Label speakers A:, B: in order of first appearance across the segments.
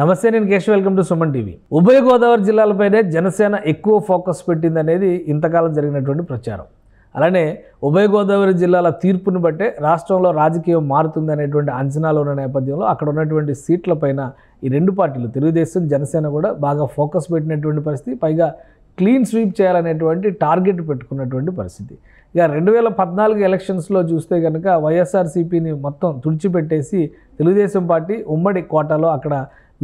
A: నమస్తే నేను కేష్ వెల్కమ్ టు సుమన్ టీవీ ఉభయ గోదావరి జిల్లాలపైనే జనసేన ఎక్కువ ఫోకస్ పెట్టింది అనేది ఇంతకాలం జరిగినటువంటి ప్రచారం అలానే ఉభయ గోదావరి జిల్లాల తీర్పును బట్టే రాష్ట్రంలో రాజకీయం మారుతుంది అనేటువంటి అంచనాలు ఉన్న నేపథ్యంలో అక్కడ ఉన్నటువంటి సీట్లపైన ఈ రెండు పార్టీలు తెలుగుదేశం జనసేన కూడా బాగా ఫోకస్ పెట్టినటువంటి పరిస్థితి పైగా క్లీన్ స్వీప్ చేయాలనేటువంటి టార్గెట్ పెట్టుకున్నటువంటి పరిస్థితి ఇక రెండు వేల పద్నాలుగు ఎలక్షన్స్లో చూస్తే కనుక వైఎస్ఆర్సీపీని మొత్తం తుడిచిపెట్టేసి తెలుగుదేశం పార్టీ ఉమ్మడి కోటాలో అక్కడ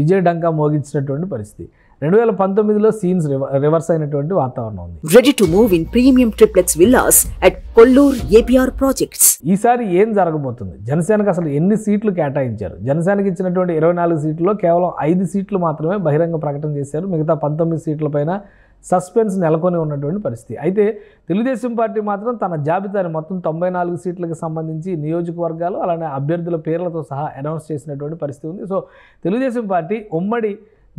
A: విజయ్ డంకా మోగించినటువంటి పరిస్థితి రెండు వేల పంతొమ్మిదిలో సీన్స్ రివర్స్ అయినటువంటి వాతావరణం ఉంది ready to move in premium triplex villas at Kollur APR projects ఈసారి ఏం జరగబోతుంది జనసేనకు అసలు ఎన్ని సీట్లు కేటాయించారు జనసేనకి ఇచ్చినటువంటి ఇరవై నాలుగు సీట్లలో కేవలం ఐదు సీట్లు మాత్రమే బహిరంగ ప్రకటన చేశారు మిగతా పంతొమ్మిది సీట్లపైన సస్పెన్స్ నెలకొని ఉన్నటువంటి పరిస్థితి అయితే తెలుగుదేశం పార్టీ మాత్రం తన జాబితాని మొత్తం తొంభై నాలుగు సీట్లకు సంబంధించి నియోజకవర్గాలు అలానే అభ్యర్థుల పేర్లతో సహా అనౌన్స్ చేసినటువంటి పరిస్థితి ఉంది సో తెలుగుదేశం పార్టీ ఉమ్మడి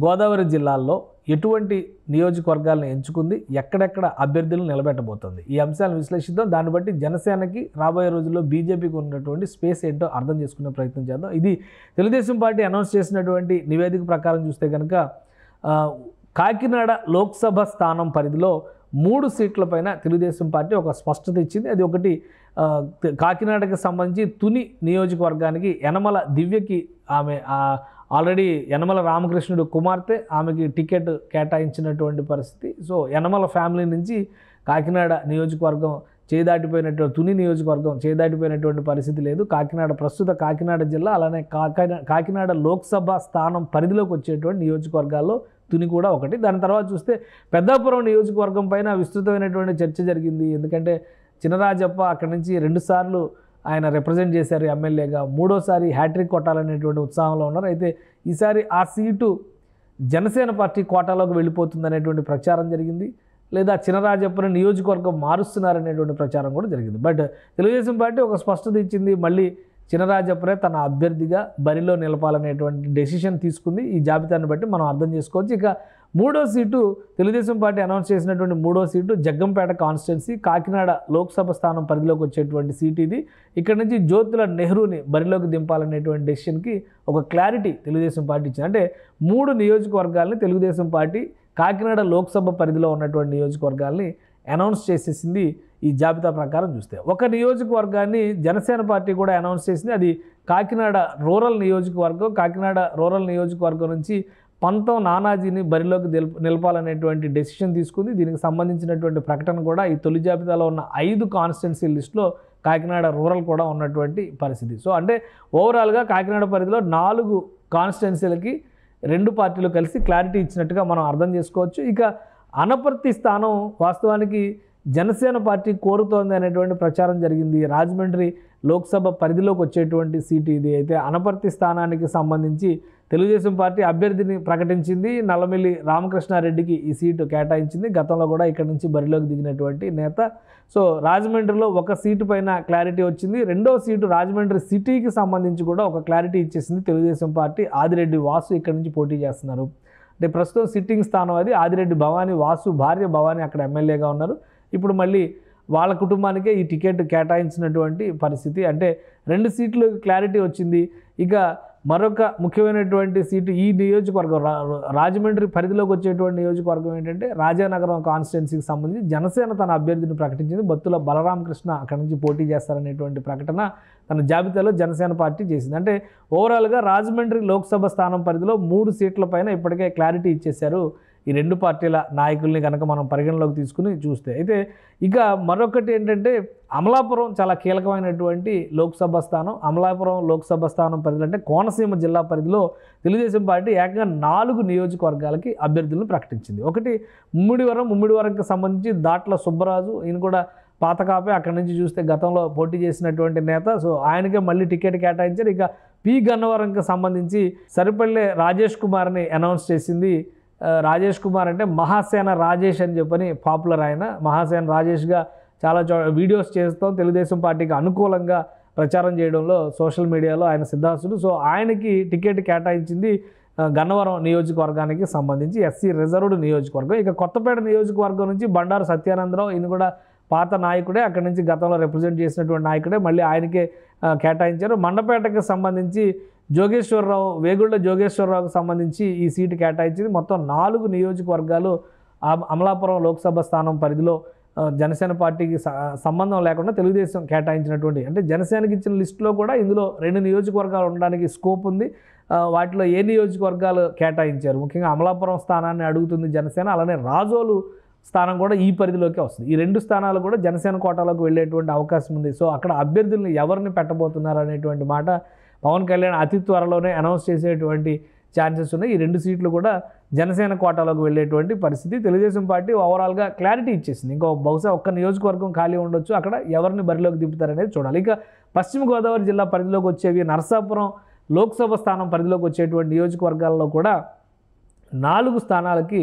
A: గోదావరి జిల్లాల్లో ఎటువంటి నియోజకవర్గాలను ఎంచుకుంది ఎక్కడెక్కడ అభ్యర్థులను నిలబెట్టబోతుంది ఈ అంశాలను విశ్లేషిద్దాం దాన్ని బట్టి జనసేనకి రాబోయే రోజుల్లో బీజేపీకి ఉన్నటువంటి స్పేస్ ఏంటో అర్థం చేసుకునే ప్రయత్నం చేద్దాం ఇది తెలుగుదేశం పార్టీ అనౌన్స్ చేసినటువంటి నివేదిక ప్రకారం చూస్తే కనుక కాకినాడ లోక్సభ స్థానం పరిధిలో మూడు సీట్లపైన తెలుగుదేశం పార్టీ ఒక స్పష్టత ఇచ్చింది అది ఒకటి కాకినాడకి సంబంధించి తుని నియోజకవర్గానికి యనమల దివ్యకి ఆమె ఆల్రెడీ యనమల రామకృష్ణుడు కుమార్తె ఆమెకి టికెట్ కేటాయించినటువంటి పరిస్థితి సో యనమల ఫ్యామిలీ నుంచి కాకినాడ నియోజకవర్గం చేదాటిపోయినటువంటి తుని నియోజకవర్గం చేదాటిపోయినటువంటి పరిస్థితి లేదు కాకినాడ ప్రస్తుత కాకినాడ జిల్లా అలానే కాకినాడ కాకినాడ లోక్సభ స్థానం పరిధిలోకి వచ్చేటువంటి నియోజకవర్గాల్లో తుని కూడా ఒకటి దాని తర్వాత చూస్తే పెద్దాపురం నియోజకవర్గం పైన విస్తృతమైనటువంటి చర్చ జరిగింది ఎందుకంటే చినరాజప్ప అక్కడి నుంచి రెండుసార్లు ఆయన రిప్రజెంట్ చేశారు ఎమ్మెల్యేగా మూడోసారి హ్యాట్రిక్ కొట్టాలనేటువంటి ఉత్సాహంలో ఉన్నారు అయితే ఈసారి ఆ సీటు జనసేన పార్టీ కోటాలోకి వెళ్ళిపోతుందనేటువంటి ప్రచారం జరిగింది లేదా చినరాజప్పని నియోజకవర్గం మారుస్తున్నారనేటువంటి ప్రచారం కూడా జరిగింది బట్ తెలుగుదేశం పార్టీ ఒక స్పష్టత ఇచ్చింది మళ్ళీ చినరాజపురే తన అభ్యర్థిగా బరిలో నిలపాలనేటువంటి డెసిషన్ తీసుకుంది ఈ జాబితాను బట్టి మనం అర్థం చేసుకోవచ్చు ఇక మూడో సీటు తెలుగుదేశం పార్టీ అనౌన్స్ చేసినటువంటి మూడో సీటు జగ్గంపేట కాన్స్టిట్యున్సీ కాకినాడ లోక్సభ స్థానం పరిధిలోకి వచ్చేటువంటి సీట్ ఇది ఇక్కడ నుంచి జ్యోతుల నెహ్రూని బరిలోకి దింపాలనేటువంటి డెసిషన్కి ఒక క్లారిటీ తెలుగుదేశం పార్టీ ఇచ్చింది అంటే మూడు నియోజకవర్గాల్ని తెలుగుదేశం పార్టీ కాకినాడ లోక్సభ పరిధిలో ఉన్నటువంటి నియోజకవర్గాల్ని అనౌన్స్ చేసేసింది ఈ జాబితా ప్రకారం చూస్తే ఒక నియోజకవర్గాన్ని జనసేన పార్టీ కూడా అనౌన్స్ చేసింది అది కాకినాడ రూరల్ నియోజకవర్గం కాకినాడ రూరల్ నియోజకవర్గం నుంచి పంతం నానాజీని బరిలోకి నిలపాలనేటువంటి డెసిషన్ తీసుకుంది దీనికి సంబంధించినటువంటి ప్రకటన కూడా ఈ తొలి జాబితాలో ఉన్న ఐదు కాన్స్టిట్యున్సీ లిస్టులో కాకినాడ రూరల్ కూడా ఉన్నటువంటి పరిస్థితి సో అంటే ఓవరాల్గా కాకినాడ పరిధిలో నాలుగు కాన్స్టిట్యున్సీలకి రెండు పార్టీలు కలిసి క్లారిటీ ఇచ్చినట్టుగా మనం అర్థం చేసుకోవచ్చు ఇక అనపర్తి స్థానం వాస్తవానికి జనసేన పార్టీ కోరుతోంది అనేటువంటి ప్రచారం జరిగింది రాజమండ్రి లోక్సభ పరిధిలోకి వచ్చేటువంటి సీటు ఇది అయితే అనపర్తి స్థానానికి సంబంధించి తెలుగుదేశం పార్టీ అభ్యర్థిని ప్రకటించింది నల్లమిల్లి రామకృష్ణారెడ్డికి ఈ సీటు కేటాయించింది గతంలో కూడా ఇక్కడ నుంచి బరిలోకి దిగినటువంటి నేత సో రాజమండ్రిలో ఒక సీటు పైన క్లారిటీ వచ్చింది రెండో సీటు రాజమండ్రి సిటీకి సంబంధించి కూడా ఒక క్లారిటీ ఇచ్చేసింది తెలుగుదేశం పార్టీ ఆదిరెడ్డి వాసు ఇక్కడ నుంచి పోటీ చేస్తున్నారు అంటే ప్రస్తుతం సిట్టింగ్ స్థానం అది ఆదిరెడ్డి భవానీ వాసు భార్య భవానీ అక్కడ ఎమ్మెల్యేగా ఉన్నారు ఇప్పుడు మళ్ళీ వాళ్ళ కుటుంబానికే ఈ టికెట్ కేటాయించినటువంటి పరిస్థితి అంటే రెండు సీట్లు క్లారిటీ వచ్చింది ఇక మరొక ముఖ్యమైనటువంటి సీటు ఈ నియోజకవర్గం రాజమండ్రి పరిధిలోకి వచ్చేటువంటి నియోజకవర్గం ఏంటంటే రాజానగరం కాన్స్టిట్యున్సీకి సంబంధించి జనసేన తన అభ్యర్థిని ప్రకటించింది బత్తుల బలరామకృష్ణ అక్కడి నుంచి పోటీ చేస్తారనేటువంటి ప్రకటన తన జాబితాలో జనసేన పార్టీ చేసింది అంటే ఓవరాల్గా రాజమండ్రి లోక్సభ స్థానం పరిధిలో మూడు సీట్లపైన ఇప్పటికే క్లారిటీ ఇచ్చేశారు ఈ రెండు పార్టీల నాయకుల్ని కనుక మనం పరిగణలోకి తీసుకుని చూస్తే అయితే ఇక మరొకటి ఏంటంటే అమలాపురం చాలా కీలకమైనటువంటి లోక్సభ స్థానం అమలాపురం లోక్సభ స్థానం పరిధిలో అంటే కోనసీమ జిల్లా పరిధిలో తెలుగుదేశం పార్టీ ఏకంగా నాలుగు నియోజకవర్గాలకి అభ్యర్థులను ప్రకటించింది ఒకటి ముమ్మిడివరం ముమ్మిడివరంకి సంబంధించి దాట్ల సుబ్బరాజు ఈయన కూడా పాత కాపే అక్కడి నుంచి చూస్తే గతంలో పోటీ చేసినటువంటి నేత సో ఆయనకే మళ్ళీ టికెట్ కేటాయించారు ఇక పి గన్నవరంకి సంబంధించి సరిపల్లె రాజేష్ కుమార్ని అనౌన్స్ చేసింది రాజేష్ కుమార్ అంటే మహాసేన రాజేష్ అని చెప్పని పాపులర్ ఆయన మహాసేన రాజేష్గా చాలా వీడియోస్ చేస్తాం తెలుగుదేశం పార్టీకి అనుకూలంగా ప్రచారం చేయడంలో సోషల్ మీడియాలో ఆయన సిద్ధాస్తుడు సో ఆయనకి టికెట్ కేటాయించింది గన్నవరం నియోజకవర్గానికి సంబంధించి ఎస్సీ రిజర్వ్డ్ నియోజకవర్గం ఇక కొత్తపేట నియోజకవర్గం నుంచి బండారు సత్యానందరావు ఈయన కూడా పాత నాయకుడే అక్కడి నుంచి గతంలో రిప్రజెంట్ చేసినటువంటి నాయకుడే మళ్ళీ ఆయనకే కేటాయించారు మండపేటకు సంబంధించి జోగేశ్వరరావు వేగుళ్ళ జోగేశ్వరరావుకు సంబంధించి ఈ సీటు కేటాయించింది మొత్తం నాలుగు నియోజకవర్గాలు అమలాపురం లోక్సభ స్థానం పరిధిలో జనసేన పార్టీకి సంబంధం లేకుండా తెలుగుదేశం కేటాయించినటువంటి అంటే జనసేనకి ఇచ్చిన లిస్టులో కూడా ఇందులో రెండు నియోజకవర్గాలు ఉండడానికి స్కోప్ ఉంది వాటిలో ఏ నియోజకవర్గాలు కేటాయించారు ముఖ్యంగా అమలాపురం స్థానాన్ని అడుగుతుంది జనసేన అలానే రాజోలు స్థానం కూడా ఈ పరిధిలోకి వస్తుంది ఈ రెండు స్థానాలు కూడా జనసేన కోటాలోకి వెళ్ళేటువంటి అవకాశం ఉంది సో అక్కడ అభ్యర్థులను ఎవరిని పెట్టబోతున్నారు అనేటువంటి మాట పవన్ కళ్యాణ్ అతి త్వరలోనే అనౌన్స్ చేసేటువంటి ఛాన్సెస్ ఉన్నాయి ఈ రెండు సీట్లు కూడా జనసేన కోటాలోకి వెళ్ళేటువంటి పరిస్థితి తెలుగుదేశం పార్టీ ఓవరాల్గా క్లారిటీ ఇచ్చేసింది ఇంకో బహుశా ఒక్క నియోజకవర్గం ఖాళీ ఉండొచ్చు అక్కడ ఎవరిని బరిలోకి దింపుతారనేది చూడాలి ఇక పశ్చిమ గోదావరి జిల్లా పరిధిలోకి వచ్చేవి నరసాపురం లోక్సభ స్థానం పరిధిలోకి వచ్చేటువంటి నియోజకవర్గాల్లో కూడా నాలుగు స్థానాలకి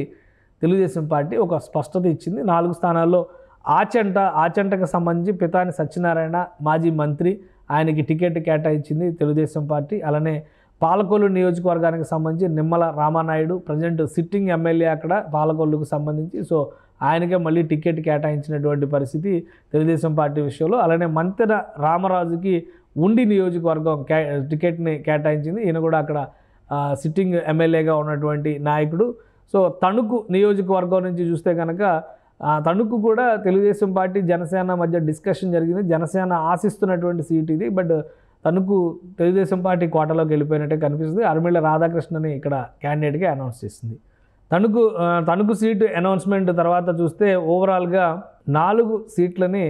A: తెలుగుదేశం పార్టీ ఒక స్పష్టత ఇచ్చింది నాలుగు స్థానాల్లో ఆచంట ఆచంటకు సంబంధించి పితాని సత్యనారాయణ మాజీ మంత్రి ఆయనకి టికెట్ కేటాయించింది తెలుగుదేశం పార్టీ అలానే పాలకొల్లు నియోజకవర్గానికి సంబంధించి Nimmala Ramanaidu present sitting MLA అక్కడ పాలకొల్లుకు సంబంధించి సో ఆయనకే మళ్ళీ టికెట్ కేటాయించినటువంటి పరిస్థితి తెలుగుదేశం పార్టీ విషయంలో అలానే మంతెన రామరాజుకి ఉండి నియోజకవర్గం కే టికెట్ని కేటాయించింది ఈయన కూడా అక్కడ సిట్టింగ్ ఎమ్మెల్యేగా ఉన్నటువంటి నాయకుడు సో తణుకు నియోజకవర్గం నుంచి చూస్తే కనుక తణుకు కూడా తెలుగుదేశం పార్టీ జనసేన మధ్య డిస్కషన్ జరిగింది జనసేన ఆశిస్తున్నటువంటి సీట్ ఇది బట్ తణుకు తెలుగుదేశం పార్టీ కోటలోకి వెళ్ళిపోయినట్టే కనిపిస్తుంది అరమిళ్ళ రాధాకృష్ణని ఇక్కడ క్యాండిడేట్గా అనౌన్స్ చేసింది తణుకు తణుకు సీటు అనౌన్స్మెంట్ తర్వాత చూస్తే ఓవరాల్గా నాలుగు సీట్లని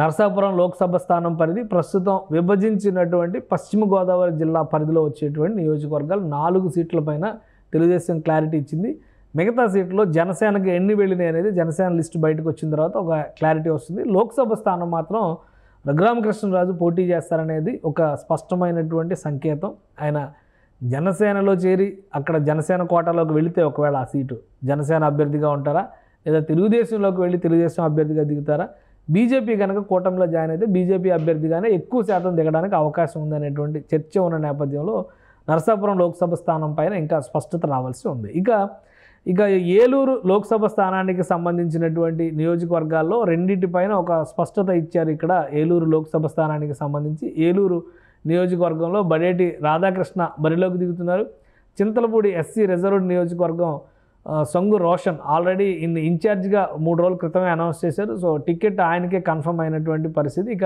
A: నరసాపురం లోక్సభ స్థానం పరిధి ప్రస్తుతం విభజించినటువంటి పశ్చిమ గోదావరి జిల్లా పరిధిలో వచ్చేటువంటి నియోజకవర్గాలు నాలుగు సీట్ల పైన తెలుగుదేశం క్లారిటీ ఇచ్చింది మిగతా సీట్లో జనసేనకి ఎన్ని వెళ్ళినాయి అనేది జనసేన లిస్టు బయటకు వచ్చిన తర్వాత ఒక క్లారిటీ వస్తుంది లోక్సభ స్థానం మాత్రం రఘురామకృష్ణరాజు పోటీ చేస్తారనేది ఒక స్పష్టమైనటువంటి సంకేతం ఆయన జనసేనలో చేరి అక్కడ జనసేన కోటాలోకి వెళితే ఒకవేళ ఆ సీటు జనసేన అభ్యర్థిగా ఉంటారా లేదా తెలుగుదేశంలోకి వెళ్ళి తెలుగుదేశం అభ్యర్థిగా దిగుతారా బీజేపీ కనుక కూటమిలో జాయిన్ అయితే బీజేపీ అభ్యర్థిగానే ఎక్కువ శాతం దిగడానికి అవకాశం ఉందనేటువంటి చర్చ ఉన్న నేపథ్యంలో నరసాపురం లోక్సభ స్థానం పైన ఇంకా స్పష్టత రావాల్సి ఉంది ఇక ఇక ఏలూరు లోక్సభ స్థానానికి సంబంధించినటువంటి నియోజకవర్గాల్లో రెండింటిపైన ఒక స్పష్టత ఇచ్చారు ఇక్కడ ఏలూరు లోక్సభ స్థానానికి సంబంధించి ఏలూరు నియోజకవర్గంలో బడేటి రాధాకృష్ణ బరిలోకి దిగుతున్నారు చింతలపూడి ఎస్సీ రిజర్వ్డ్ నియోజకవర్గం సొంగు రోషన్ ఆల్రెడీ ఇన్ ఇన్ఛార్జ్గా మూడు రోజుల క్రితమే అనౌన్స్ చేశారు సో టికెట్ ఆయనకే కన్ఫర్మ్ అయినటువంటి పరిస్థితి ఇక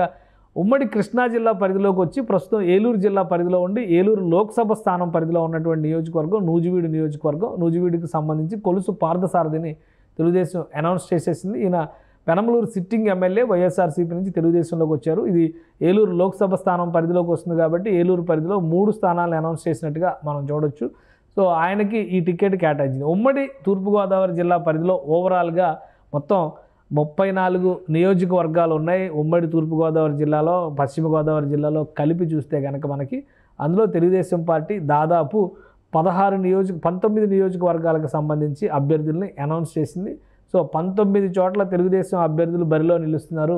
A: ఉమ్మడి కృష్ణా జిల్లా పరిధిలోకి వచ్చి ప్రస్తుతం ఏలూరు జిల్లా పరిధిలో ఉండి ఏలూరు లోక్సభ స్థానం పరిధిలో ఉన్నటువంటి నియోజకవర్గం నూజివీడు నియోజకవర్గం నూజివీడికి సంబంధించి కొలుసు పార్థసారథిని తెలుగుదేశం అనౌన్స్ చేసేసింది ఈయన పెనమలూరు సిట్టింగ్ ఎమ్మెల్యే వైఎస్ఆర్సీపీ నుంచి తెలుగుదేశంలోకి వచ్చారు ఇది ఏలూరు లోక్సభ స్థానం పరిధిలోకి వస్తుంది కాబట్టి ఏలూరు పరిధిలో మూడు స్థానాలను అనౌన్స్ చేసినట్టుగా మనం చూడొచ్చు సో ఆయనకి ఈ టికెట్ కేటాయించింది ఉమ్మడి తూర్పుగోదావరి జిల్లా పరిధిలో ఓవరాల్గా మొత్తం ముప్పై నాలుగు నియోజకవర్గాలు ఉన్నాయి ఉమ్మడి తూర్పుగోదావరి జిల్లాలో పశ్చిమ గోదావరి జిల్లాలో కలిపి చూస్తే కనుక మనకి అందులో తెలుగుదేశం పార్టీ దాదాపు పదహారు నియోజక పంతొమ్మిది నియోజకవర్గాలకు సంబంధించి అభ్యర్థుల్ని అనౌన్స్ చేసింది సో పంతొమ్మిది చోట్ల తెలుగుదేశం అభ్యర్థులు బరిలో నిలుస్తున్నారు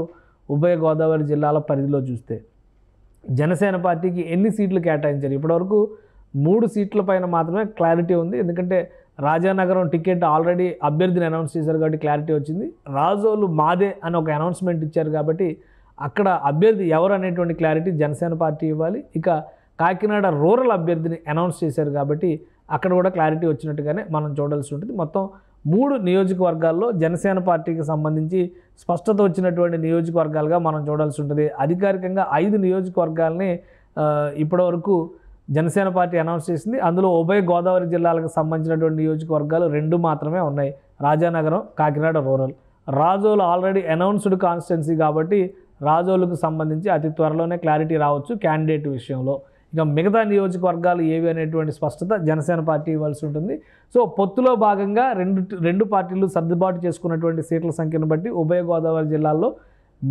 A: ఉభయ గోదావరి జిల్లాల పరిధిలో చూస్తే జనసేన పార్టీకి ఎన్ని సీట్లు కేటాయించారు ఇప్పటివరకు మూడు సీట్ల పైన మాత్రమే క్లారిటీ ఉంది ఎందుకంటే రాజానగరం టికెట్ ఆల్రెడీ అభ్యర్థిని అనౌన్స్ చేశారు కాబట్టి క్లారిటీ వచ్చింది రాజోలు మాదే అని ఒక అనౌన్స్మెంట్ ఇచ్చారు కాబట్టి అక్కడ అభ్యర్థి ఎవరు అనేటువంటి క్లారిటీ జనసేన పార్టీ ఇవ్వాలి ఇక కాకినాడ రూరల్ అభ్యర్థిని అనౌన్స్ చేశారు కాబట్టి అక్కడ కూడా క్లారిటీ వచ్చినట్టుగానే మనం చూడాల్సి ఉంటుంది మొత్తం మూడు నియోజకవర్గాల్లో జనసేన పార్టీకి సంబంధించి స్పష్టత వచ్చినటువంటి నియోజకవర్గాలుగా మనం చూడాల్సి ఉంటుంది అధికారికంగా ఐదు నియోజకవర్గాల్ని ఇప్పటివరకు జనసేన పార్టీ అనౌన్స్ చేసింది అందులో ఉభయ గోదావరి జిల్లాలకు సంబంధించినటువంటి నియోజకవర్గాలు రెండు మాత్రమే ఉన్నాయి Rajanagaram Kakinada rural Razole already announced constituency కాబట్టి రాజోలకు సంబంధించి అతి త్వరలోనే క్లారిటీ రావచ్చు క్యాండిడేట్ విషయంలో ఇక మిగతా నియోజకవర్గాలు ఏవి అనేటువంటి స్పష్టత జనసేన పార్టీ ఇవ్వాల్సి ఉంటుంది సో పొత్తులో భాగంగా రెండు రెండు పార్టీలు సర్దుబాటు చేసుకున్నటువంటి సీట్ల సంఖ్యను బట్టి ఉభయ గోదావరి జిల్లాల్లో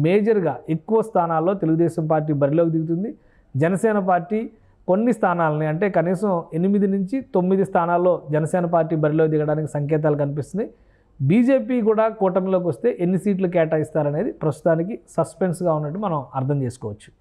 A: మేజర్గా ఎక్కువ స్థానాల్లో తెలుగుదేశం పార్టీ బరిలోకి దిగుతుంది జనసేన పార్టీ కొన్ని స్థానాలని అంటే కనీసం ఎనిమిది నుంచి తొమ్మిది స్థానాల్లో జనసేన పార్టీ బరిలో దిగడానికి సంకేతాలు కనిపిస్తున్నాయి బీజేపీ కూడా కూటమిలోకి వస్తే ఎన్ని సీట్లు కేటాయిస్తారనేది ప్రస్తుతానికి సస్పెన్స్గా ఉన్నట్టు మనం అర్థం చేసుకోవచ్చు